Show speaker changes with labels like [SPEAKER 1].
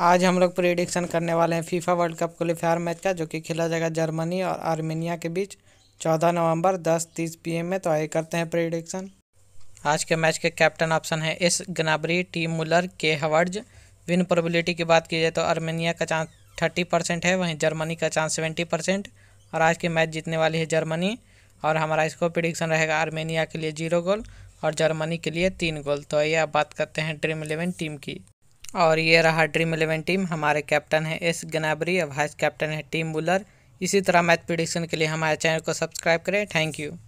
[SPEAKER 1] आज हम लोग प्रिडिक्शन करने वाले हैं FIFA World Cup qualifier match का जो कि खेला जाएगा जर्मनी और आर्मेनिया के बीच 14 नवंबर 10:30 पीएम में तो आइए करते हैं प्रिडिक्शन आज के मैच के कैप्टन ऑप्शन है S Gnabry T Muller K Havertz win probability की बात की जाए तो आर्मेनिया का चांस थर्टी परसेंट है वहीं जर्मनी का चांस सेवेंटी परसेंट और आज के मैच जीतने वाली है जर्मनी और हमारा इसको प्रिडिक्शन रहेगा आर्मेनिया के लिए जीरो गोल और जर्मनी के लिए तीन गोल तो ये अब बात करते हैं ड्रीम इलेवन टीम की और ये रहा ड्रीम इलेवन टीम हमारे कैप्टन है एस गनाबरी और वाइस कैप्टन है टीम बुलर इसी तरह मैथ प्रिडिक्शन के लिए हमारे चैनल को सब्सक्राइब करें थैंक यू